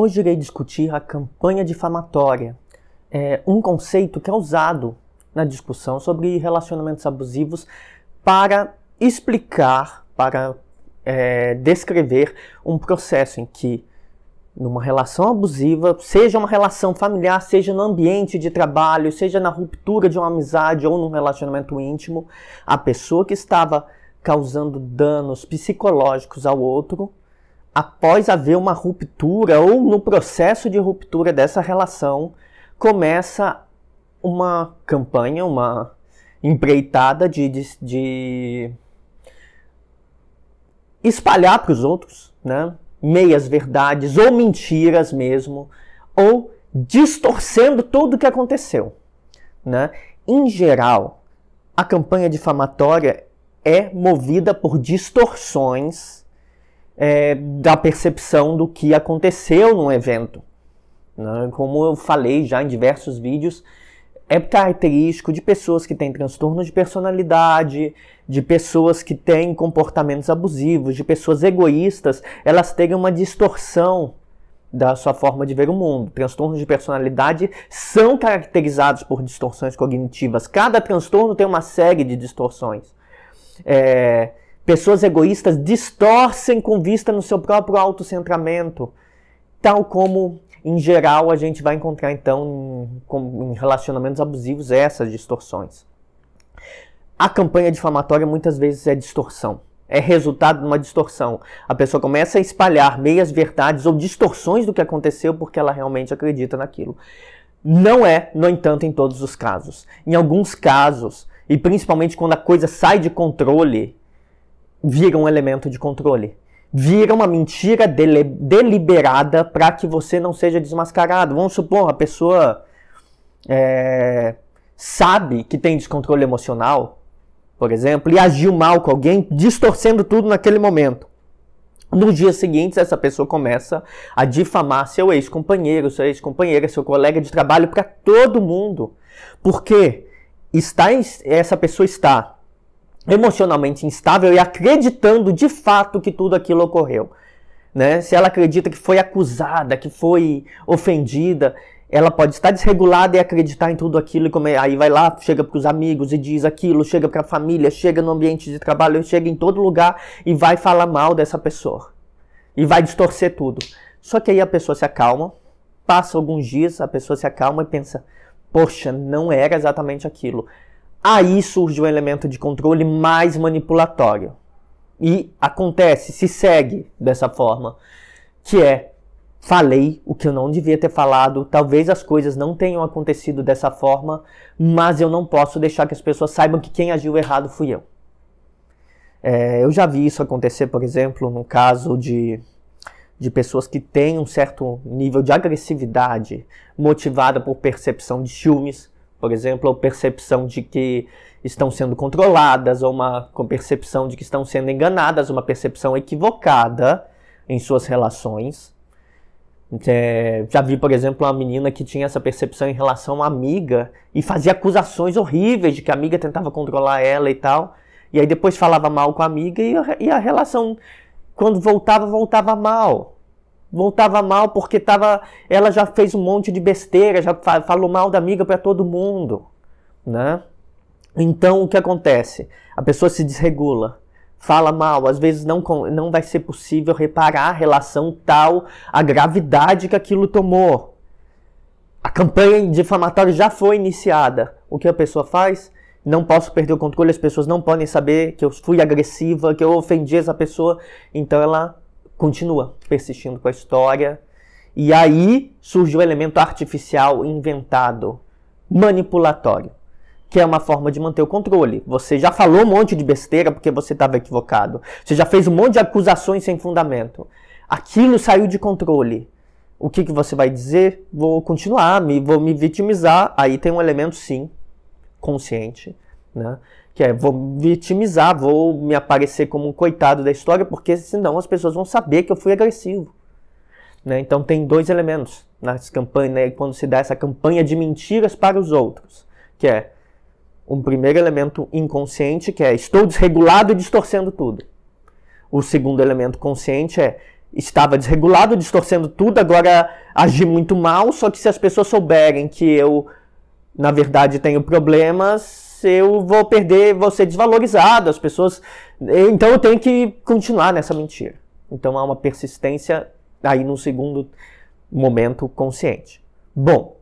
Hoje irei discutir a campanha difamatória, é um conceito que é usado na discussão sobre relacionamentos abusivos para explicar, para é, descrever um processo em que, numa relação abusiva, seja uma relação familiar, seja no ambiente de trabalho, seja na ruptura de uma amizade ou num relacionamento íntimo, a pessoa que estava causando danos psicológicos ao outro após haver uma ruptura ou no processo de ruptura dessa relação, começa uma campanha, uma empreitada de, de, de espalhar para os outros, né? Meias verdades ou mentiras mesmo, ou distorcendo tudo o que aconteceu, né? Em geral, a campanha difamatória é movida por distorções é, da percepção do que aconteceu no evento. Né? Como eu falei já em diversos vídeos, é característico de pessoas que têm transtorno de personalidade, de pessoas que têm comportamentos abusivos, de pessoas egoístas, elas terem uma distorção da sua forma de ver o mundo. Transtornos de personalidade são caracterizados por distorções cognitivas. Cada transtorno tem uma série de distorções. É, Pessoas egoístas distorcem com vista no seu próprio autocentramento, tal como em geral a gente vai encontrar então em, relacionamentos abusivos essas distorções. A campanha difamatória muitas vezes é distorção. É resultado de uma distorção. A pessoa começa a espalhar meias verdades ou distorções do que aconteceu porque ela realmente acredita naquilo. Não é, no entanto, em todos os casos. Em alguns casos, e principalmente quando a coisa sai de controle, vira um elemento de controle. Vira uma mentira dele, deliberada para que você não seja desmascarado. Vamos supor, a pessoa é, sabe que tem descontrole emocional, por exemplo, e agiu mal com alguém, distorcendo tudo naquele momento. Nos dias seguintes, essa pessoa começa a difamar seu ex-companheiro, sua ex-companheira, seu colega de trabalho para todo mundo. Porque está, essa pessoa está emocionalmente instável e acreditando de fato que tudo aquilo ocorreu. Né? Se ela acredita que foi acusada, que foi ofendida, ela pode estar desregulada e acreditar em tudo aquilo e aí vai lá, chega para os amigos e diz aquilo, chega para a família, chega no ambiente de trabalho, chega em todo lugar e vai falar mal dessa pessoa e vai distorcer tudo. Só que aí a pessoa se acalma, passa alguns dias, a pessoa se acalma e pensa: poxa, não era exatamente aquilo. Aí surge o elemento de controle mais manipulatório. E acontece, se segue dessa forma, que é falei o que eu não devia ter falado, talvez as coisas não tenham acontecido dessa forma, mas eu não posso deixar que as pessoas saibam que quem agiu errado fui eu. É, eu já vi isso acontecer, por exemplo, no caso de, de pessoas que têm um certo nível de agressividade motivada por percepção de ciúmes por exemplo, ou percepção de que estão sendo controladas, ou uma percepção de que estão sendo enganadas, uma percepção equivocada em suas relações. É, já vi, por exemplo, uma menina que tinha essa percepção em relação à amiga e fazia acusações horríveis de que a amiga tentava controlar ela e tal. E aí depois falava mal com a amiga e a, e a relação, quando voltava, voltava mal voltava mal porque tava, ela já fez um monte de besteira, já falou mal da amiga para todo mundo, né? Então o que acontece? A pessoa se desregula, fala mal, às vezes não, não vai ser possível reparar a relação tal, a gravidade que aquilo tomou. A campanha difamatória já foi iniciada. O que a pessoa faz? Não posso perder o controle, as pessoas não podem saber que eu fui agressiva, que eu ofendi essa pessoa. Então ela continua persistindo com a história. E aí surge o elemento artificial inventado, manipulatório, que é uma forma de manter o controle. Você já falou um monte de besteira porque você estava equivocado. Você já fez um monte de acusações sem fundamento. Aquilo saiu de controle. O que, que você vai dizer? Vou continuar, me, vou me vitimizar. Aí tem um elemento, sim, consciente, né? que é vou vitimizar, vou me aparecer como um coitado da história, porque senão as pessoas vão saber que eu fui agressivo. Né? Então tem dois elementos nas campanhas, né? quando se dá essa campanha de mentiras para os outros, que é um primeiro elemento inconsciente, que é estou desregulado e distorcendo tudo. O segundo elemento consciente é estava desregulado, distorcendo tudo, agora agi muito mal, só que se as pessoas souberem que eu na verdade tenho problemas, eu vou perder, vou ser desvalorizado, as pessoas. Então eu tenho que continuar nessa mentira. Então há uma persistência aí no segundo momento consciente. Bom,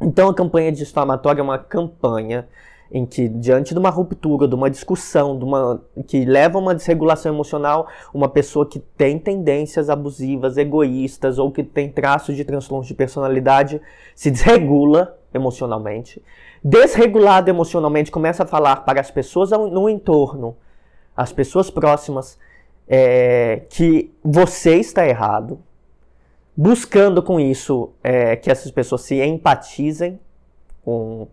então a campanha difamatória é uma campanha em que diante de uma ruptura, de uma discussão, de uma que leva a uma desregulação emocional, uma pessoa que tem tendências abusivas, egoístas ou que tem traços de transtornos de personalidade se desregula emocionalmente desregulado emocionalmente, começa a falar para as pessoas no entorno, as pessoas próximas, é, que você está errado, buscando com isso é, que essas pessoas se empatizem com,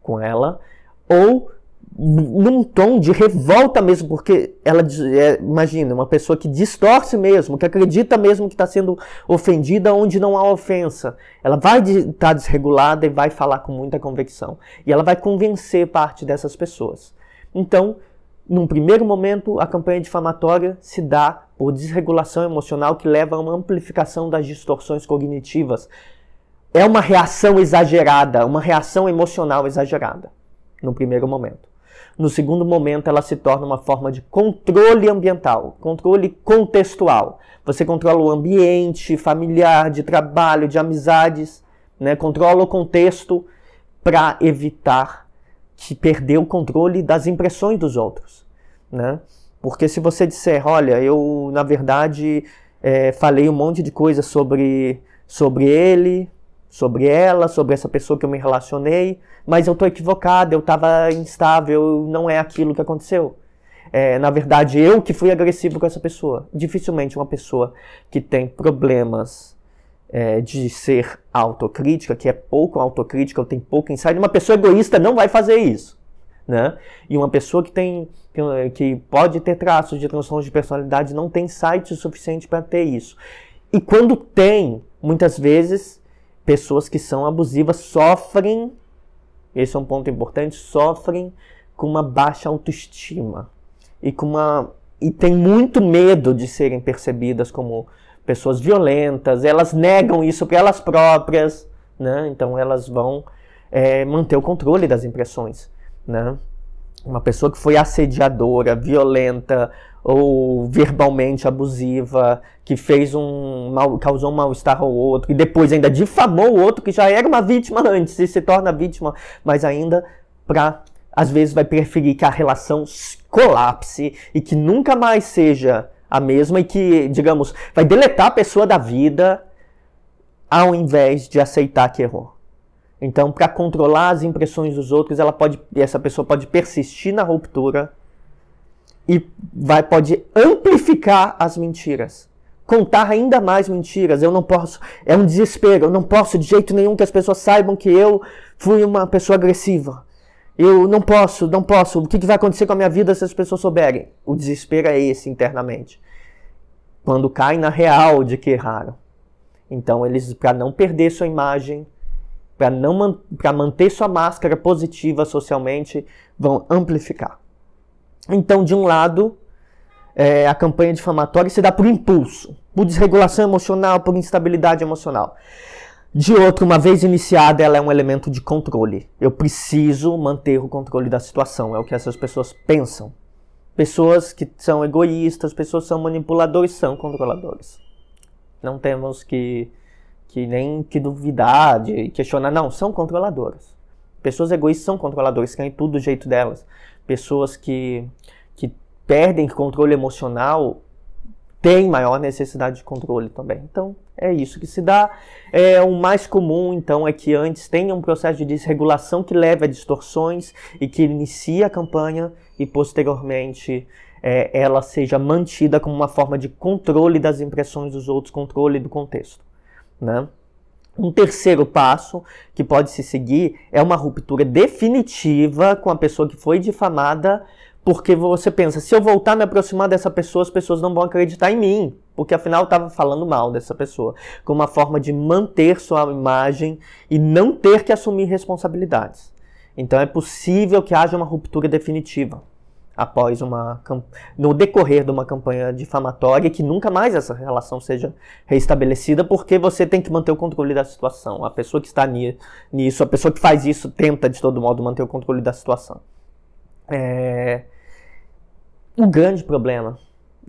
com ela, ou num tom de revolta mesmo, porque ela é, imagina, uma pessoa que distorce mesmo, que acredita mesmo que está sendo ofendida onde não há ofensa. Ela vai estar tá desregulada e vai falar com muita convicção. E ela vai convencer parte dessas pessoas. Então, num primeiro momento, a campanha difamatória se dá por desregulação emocional que leva a uma amplificação das distorções cognitivas. É uma reação exagerada, uma reação emocional exagerada, no primeiro momento. No segundo momento, ela se torna uma forma de controle ambiental, controle contextual. Você controla o ambiente familiar, de trabalho, de amizades, né? controla o contexto para evitar que perder o controle das impressões dos outros. Né? Porque se você disser, olha, eu na verdade é, falei um monte de coisa sobre, sobre ele, sobre ela, sobre essa pessoa que eu me relacionei, mas eu tô equivocado, eu tava instável, não é aquilo que aconteceu. É, na verdade, eu que fui agressivo com essa pessoa. Dificilmente uma pessoa que tem problemas é, de ser autocrítica, que é pouco autocrítica ou tem pouco insight, uma pessoa egoísta não vai fazer isso. Né? E uma pessoa que tem que, que pode ter traços de transtorno de personalidade não tem insight suficiente para ter isso. E quando tem, muitas vezes pessoas que são abusivas sofrem, esse é um ponto importante, sofrem com uma baixa autoestima e com uma e tem muito medo de serem percebidas como pessoas violentas, elas negam isso para elas próprias, né? Então elas vão é, manter o controle das impressões, né? uma pessoa que foi assediadora, violenta ou verbalmente abusiva, que fez um mal, causou um mal-estar ao outro e depois ainda difamou o outro que já era uma vítima antes e se torna vítima, mas ainda para às vezes vai preferir que a relação colapse e que nunca mais seja a mesma e que, digamos, vai deletar a pessoa da vida ao invés de aceitar que errou. Então, para controlar as impressões dos outros, ela pode, essa pessoa pode persistir na ruptura e vai pode amplificar as mentiras. Contar ainda mais mentiras. Eu não posso, é um desespero. Eu não posso de jeito nenhum que as pessoas saibam que eu fui uma pessoa agressiva. Eu não posso, não posso. O que, que vai acontecer com a minha vida se as pessoas souberem? O desespero é esse internamente. Quando cai na real de que erraram. Então, eles, para não perder sua imagem, para não para manter sua máscara positiva socialmente, vão amplificar. Então, de um lado, é, a campanha difamatória se dá por impulso, por desregulação emocional, por instabilidade emocional. De outro, uma vez iniciada, ela é um elemento de controle. Eu preciso manter o controle da situação, é o que essas pessoas pensam. Pessoas que são egoístas, pessoas que são manipuladoras, são controladores. Não temos que que nem que duvidar, de questionar. Não, são controladoras. Pessoas egoístas são controladoras, querem tudo do jeito delas. Pessoas que, que perdem controle emocional têm maior necessidade de controle também. Então, é isso que se dá. É, o mais comum, então, é que antes tenha um processo de desregulação que leve a distorções e que inicie a campanha e, posteriormente, é, ela seja mantida como uma forma de controle das impressões dos outros, controle do contexto. Né? Um terceiro passo que pode se seguir é uma ruptura definitiva com a pessoa que foi difamada, porque você pensa, se eu voltar a me aproximar dessa pessoa, as pessoas não vão acreditar em mim, porque afinal eu estava falando mal dessa pessoa, com uma forma de manter sua imagem e não ter que assumir responsabilidades. Então é possível que haja uma ruptura definitiva após uma no decorrer de uma campanha difamatória que nunca mais essa relação seja restabelecida, porque você tem que manter o controle da situação. A pessoa que está nisso, a pessoa que faz isso tenta de todo modo manter o controle da situação. É... O grande problema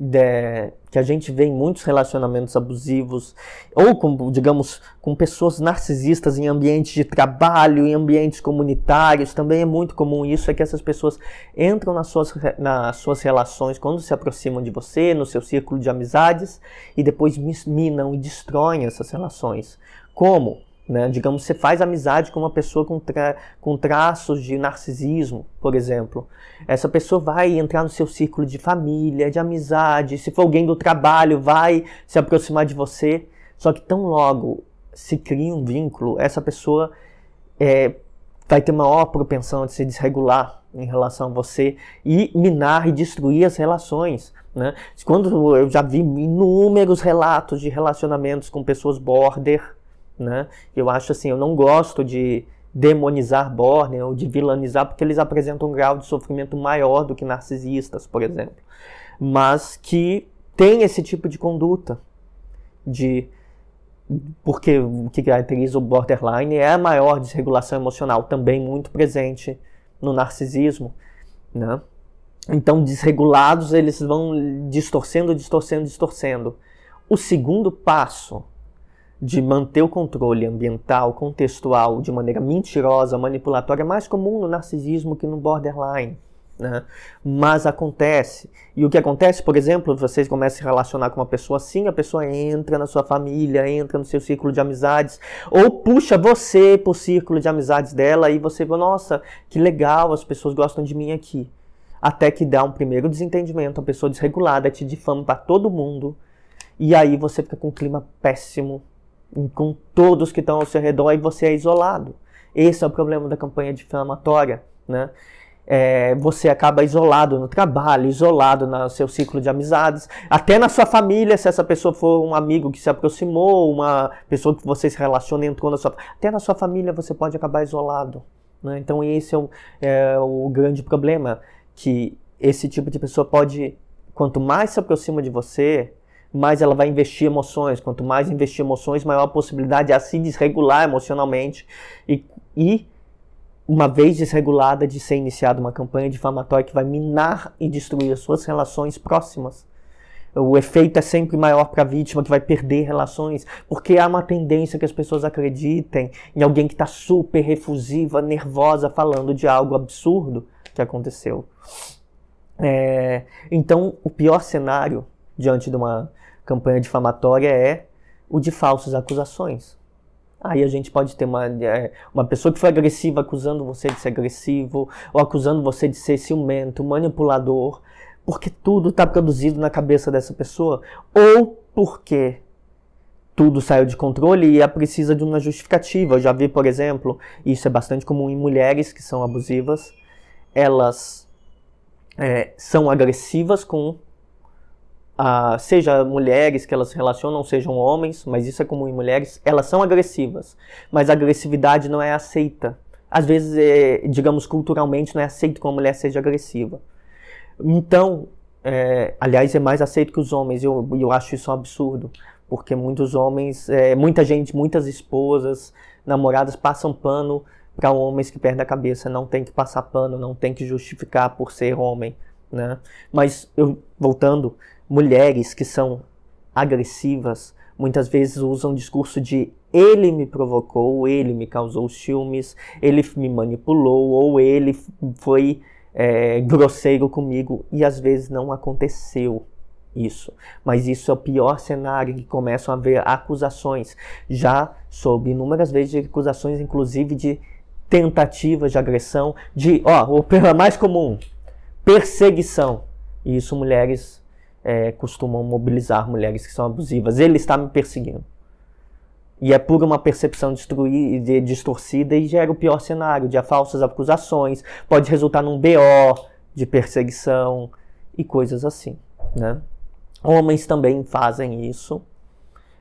de, que a gente vê em muitos relacionamentos abusivos, ou com, digamos, com pessoas narcisistas em ambientes de trabalho, em ambientes comunitários, também é muito comum isso, é que essas pessoas entram nas suas, nas suas relações quando se aproximam de você, no seu círculo de amizades, e depois minam e destroem essas relações. Como? Né? Digamos, você faz amizade com uma pessoa com, tra com traços de narcisismo, por exemplo. Essa pessoa vai entrar no seu círculo de família, de amizade. Se for alguém do trabalho, vai se aproximar de você. Só que tão logo se cria um vínculo, essa pessoa é, vai ter maior propensão de se desregular em relação a você e minar e destruir as relações. Né? Quando eu já vi inúmeros relatos de relacionamentos com pessoas border né? Eu acho assim, eu não gosto de demonizar Borne ou de vilanizar porque eles apresentam um grau de sofrimento maior do que narcisistas, por exemplo, mas que tem esse tipo de conduta de porque o que caracteriza o borderline é a maior desregulação emocional, também muito presente no narcisismo, né? Então, desregulados, eles vão distorcendo, distorcendo, distorcendo. O segundo passo de manter o controle ambiental, contextual, de maneira mentirosa, manipulatória, é mais comum no narcisismo que no borderline. Né? Mas acontece. E o que acontece, por exemplo, vocês começam a se relacionar com uma pessoa assim, a pessoa entra na sua família, entra no seu círculo de amizades, ou puxa você pro círculo de amizades dela e você fala, nossa, que legal, as pessoas gostam de mim aqui. Até que dá um primeiro desentendimento, a pessoa desregulada te difama para todo mundo, e aí você fica com um clima péssimo com todos que estão ao seu redor e você é isolado. Esse é o problema da campanha difamatória, né? É, você acaba isolado no trabalho, isolado no seu ciclo de amizades, até na sua família, se essa pessoa for um amigo que se aproximou, uma pessoa que você se relaciona entrou na sua até na sua família você pode acabar isolado. Né? Então esse é, é o grande problema que esse tipo de pessoa pode, quanto mais se aproxima de você, mais ela vai investir emoções. Quanto mais investir emoções, maior a possibilidade de se desregular emocionalmente e, e uma vez desregulada de ser iniciada uma campanha difamatória que vai minar e destruir as suas relações próximas. O efeito é sempre maior para a vítima que vai perder relações, porque há uma tendência que as pessoas acreditem em alguém que está super refusiva, nervosa, falando de algo absurdo que aconteceu. É, então, o pior cenário diante de uma campanha difamatória é o de falsas acusações. Aí a gente pode ter uma, é, uma pessoa que foi agressiva acusando você de ser agressivo, ou acusando você de ser ciumento, manipulador, porque tudo está produzido na cabeça dessa pessoa, ou porque tudo saiu de controle e ela precisa de uma justificativa. Eu já vi, por exemplo, isso é bastante comum em mulheres que são abusivas, elas é, são agressivas com seja mulheres que elas relacionam, sejam homens, mas isso é comum em mulheres, elas são agressivas, mas a agressividade não é aceita. Às vezes, é, digamos, culturalmente não é aceito que uma mulher seja agressiva. Então, é, aliás, é mais aceito que os homens, e eu, eu acho isso um absurdo, porque muitos homens, é, muita gente, muitas esposas, namoradas passam pano para homens que perdem a cabeça, não tem que passar pano, não tem que justificar por ser homem. Né? Mas, eu, voltando, mulheres que são agressivas muitas vezes usam o discurso de ele me provocou, ele me causou os ciúmes, ele me manipulou ou ele foi é, grosseiro comigo e às vezes não aconteceu isso. Mas isso é o pior cenário que começam a haver acusações. Já soube inúmeras vezes de acusações, inclusive de tentativas de agressão, de ó, o mais comum, perseguição. E isso mulheres é, costumam mobilizar mulheres que são abusivas. Ele está me perseguindo. E é por uma percepção destruída, distorcida e gera o pior cenário de falsas acusações, pode resultar num BO de perseguição e coisas assim. Né? Homens também fazem isso,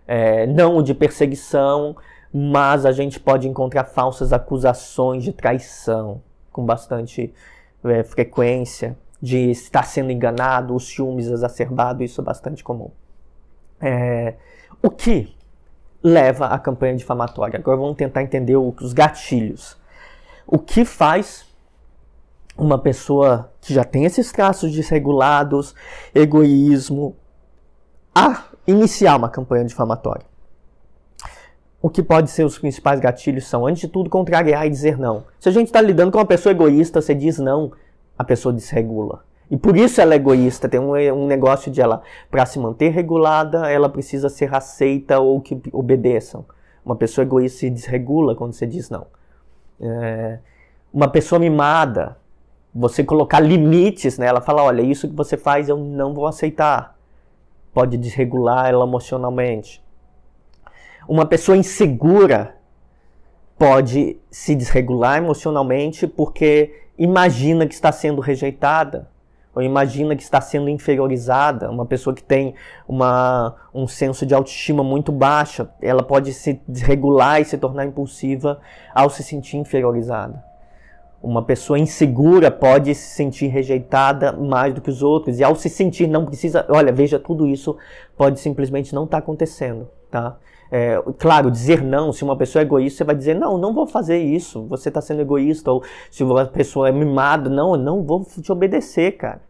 é, não o de perseguição, mas a gente pode encontrar falsas acusações de traição com bastante é, frequência de estar sendo enganado, os ciúmes exacerbado, isso é bastante comum. É, o que leva à campanha difamatória? Agora vamos tentar entender os gatilhos. O que faz uma pessoa que já tem esses traços desregulados, egoísmo, a iniciar uma campanha difamatória? O que pode ser os principais gatilhos são, antes de tudo, contrariar e dizer não. Se a gente está lidando com uma pessoa egoísta, você diz não, a pessoa desregula. E por isso ela é egoísta, tem um, um negócio de ela, para se manter regulada, ela precisa ser aceita ou que obedeçam. Uma pessoa egoísta se desregula quando você diz não. É, uma pessoa mimada, você colocar limites, né? Ela fala, olha, isso que você faz eu não vou aceitar. Pode desregular ela emocionalmente. Uma pessoa insegura pode se desregular emocionalmente porque imagina que está sendo rejeitada, ou imagina que está sendo inferiorizada, uma pessoa que tem uma, um senso de autoestima muito baixa, ela pode se desregular e se tornar impulsiva ao se sentir inferiorizada. Uma pessoa insegura pode se sentir rejeitada mais do que os outros, e ao se sentir não precisa, olha, veja, tudo isso pode simplesmente não estar tá acontecendo, tá? É, claro, dizer não, se uma pessoa é egoísta, você vai dizer, não, não vou fazer isso, você está sendo egoísta, ou se uma pessoa é mimada, não, não vou te obedecer, cara.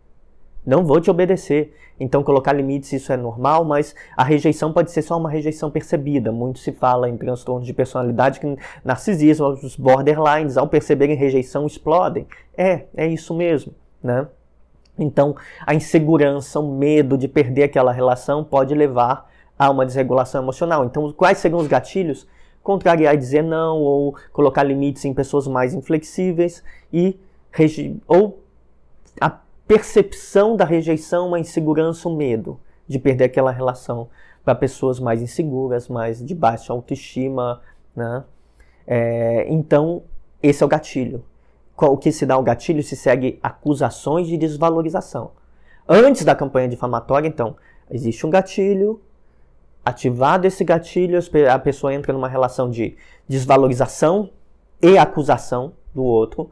Não vou te obedecer. Então, colocar limites, isso é normal, mas a rejeição pode ser só uma rejeição percebida. Muito se fala em transtornos de personalidade, que narcisismo, os borderlines, ao perceberem rejeição, explodem. É, é isso mesmo, né? Então, a insegurança, o medo de perder aquela relação pode levar há uma desregulação emocional. Então, quais seriam os gatilhos? Contrariar e dizer não, ou colocar limites em pessoas mais inflexíveis, e ou a percepção da rejeição, uma insegurança, um medo de perder aquela relação para pessoas mais inseguras, mais de baixa autoestima, né? É, então, esse é o gatilho. O que se dá ao gatilho se segue acusações de desvalorização. Antes da campanha difamatória, então, existe um gatilho, ativado esse gatilho, a pessoa entra numa relação de desvalorização e acusação do outro.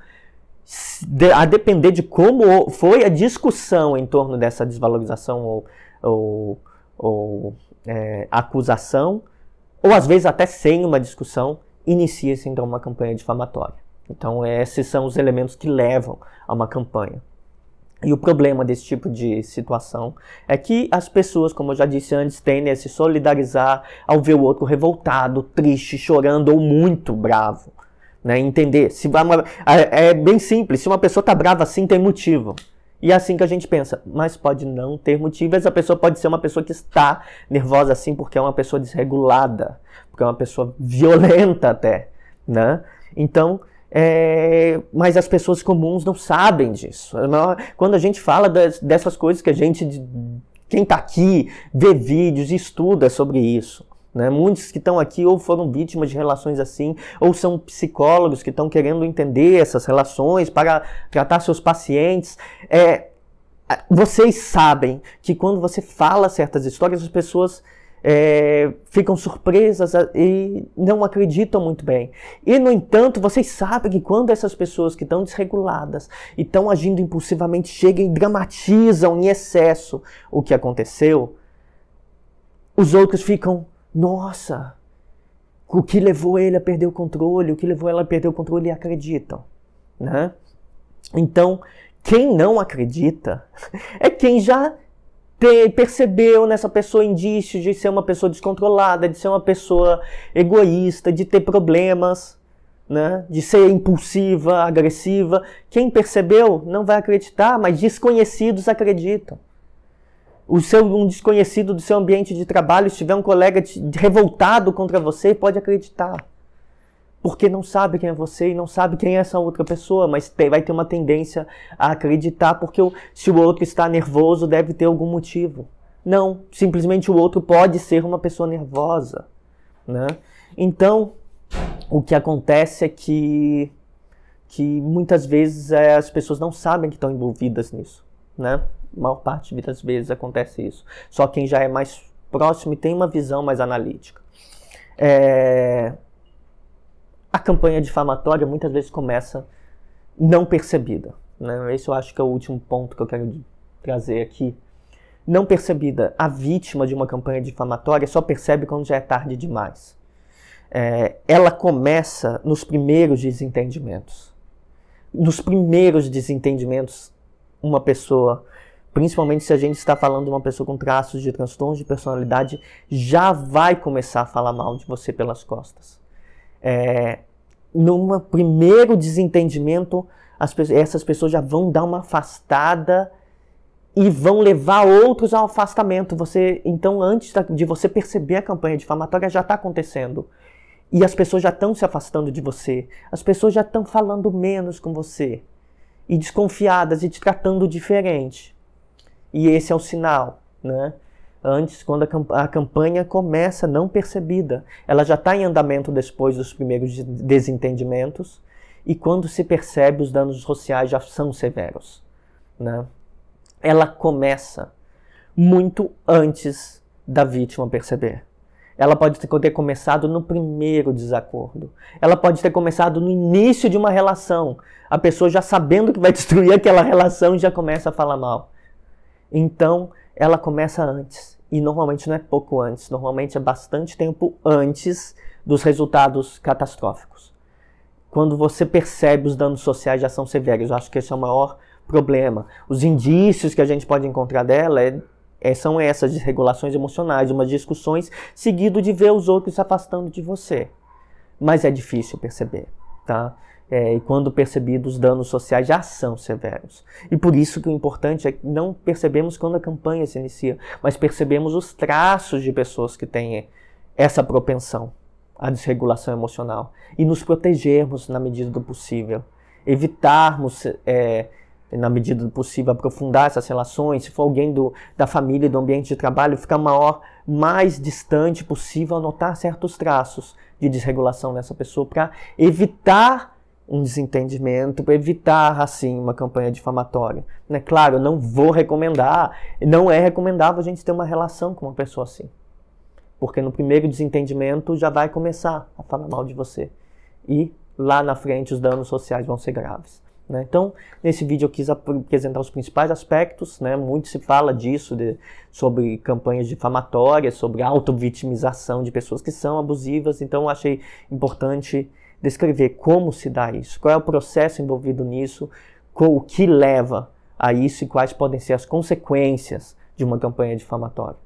A depender de como foi a discussão em torno dessa desvalorização ou, ou, ou é, acusação, ou às vezes até sem uma discussão, inicia-se então uma campanha difamatória. Então, esses são os elementos que levam a uma campanha. E o problema desse tipo de situação é que as pessoas, como eu já disse antes, tendem a se solidarizar ao ver o outro revoltado, triste, chorando ou muito bravo. Né? Entender. Se uma, é, é, bem simples. Se uma pessoa está brava assim, tem motivo. E é assim que a gente pensa, mas pode não ter motivo. Essa pessoa pode ser uma pessoa que está nervosa assim porque é uma pessoa desregulada, porque é uma pessoa violenta até, né? Então, é, mas as pessoas comuns não sabem disso. É quando a gente fala das, dessas coisas que a gente, quem está aqui, vê vídeos, estuda sobre isso. Né? Muitos que estão aqui ou foram vítimas de relações assim, ou são psicólogos que estão querendo entender essas relações para tratar seus pacientes. É, vocês sabem que quando você fala certas histórias, as pessoas é, ficam surpresas e não acreditam muito bem. E, no entanto, vocês sabem que quando essas pessoas que estão desreguladas e estão agindo impulsivamente chegam e dramatizam em excesso o que aconteceu, os outros ficam, nossa, o que levou ele a perder o controle, o que levou ela a perder o controle e acreditam. Né? Então, quem não acredita é quem já ter, percebeu nessa pessoa indícios de ser uma pessoa descontrolada, de ser uma pessoa egoísta, de ter problemas, né? de ser impulsiva, agressiva. Quem percebeu não vai acreditar, mas desconhecidos acreditam. O seu, um desconhecido do seu ambiente de trabalho, se tiver um colega revoltado contra você, pode acreditar porque não sabe quem é você e não sabe quem é essa outra pessoa, mas tem, vai ter uma tendência a acreditar porque o, se o outro está nervoso deve ter algum motivo. Não, simplesmente o outro pode ser uma pessoa nervosa, né? Então, o que acontece é que que muitas vezes é, as pessoas não sabem que estão envolvidas nisso, né? A maior parte das vezes acontece isso. Só quem já é mais próximo e tem uma visão mais analítica. É, a campanha difamatória muitas vezes começa não percebida. Né? Esse eu acho que é o último ponto que eu quero trazer aqui. Não percebida. A vítima de uma campanha difamatória só percebe quando já é tarde demais. É, ela começa nos primeiros desentendimentos. Nos primeiros desentendimentos, uma pessoa, principalmente se a gente está falando de uma pessoa com traços de transtornos de personalidade, já vai começar a falar mal de você pelas costas. É, num primeiro desentendimento, pessoas, essas pessoas já vão dar uma afastada e vão levar outros ao afastamento. Você, então, antes de você perceber a campanha difamatória, já está acontecendo. E as pessoas já estão se afastando de você. As pessoas já estão falando menos com você. E desconfiadas e te tratando diferente. E esse é o sinal, né? antes, quando a, campanha começa não percebida. Ela já está em andamento depois dos primeiros desentendimentos e quando se percebe, os danos sociais já são severos. Né? Ela começa muito antes da vítima perceber. Ela pode ter começado no primeiro desacordo. Ela pode ter começado no início de uma relação. A pessoa já sabendo que vai destruir aquela relação já começa a falar mal. Então, ela começa antes e normalmente não é pouco antes, normalmente é bastante tempo antes dos resultados catastróficos. Quando você percebe os danos sociais já são severos, eu acho que esse é o maior problema. Os indícios que a gente pode encontrar dela é, é, são essas desregulações emocionais, umas discussões, seguido de ver os outros se afastando de você. Mas é difícil perceber, tá? é, e quando percebidos, os danos sociais já são severos. E por isso que o importante é que não percebemos quando a campanha se inicia, mas percebemos os traços de pessoas que têm essa propensão à desregulação emocional e nos protegermos na medida do possível, evitarmos, é, na medida do possível, aprofundar essas relações. Se for alguém do, da família, do ambiente de trabalho, ficar maior, mais distante possível, anotar certos traços de desregulação nessa pessoa para evitar um desentendimento, para evitar, assim, uma campanha difamatória. Né? Claro, não vou recomendar, não é recomendável a gente ter uma relação com uma pessoa assim. Porque no primeiro desentendimento já vai começar a falar mal de você. E lá na frente os danos sociais vão ser graves. Né? Então, nesse vídeo eu quis apresentar os principais aspectos, né? muito se fala disso, de, sobre campanhas difamatórias, sobre auto-vitimização de pessoas que são abusivas, então eu achei importante descrever como se dá isso, qual é o processo envolvido nisso, o que leva a isso e quais podem ser as consequências de uma campanha difamatória.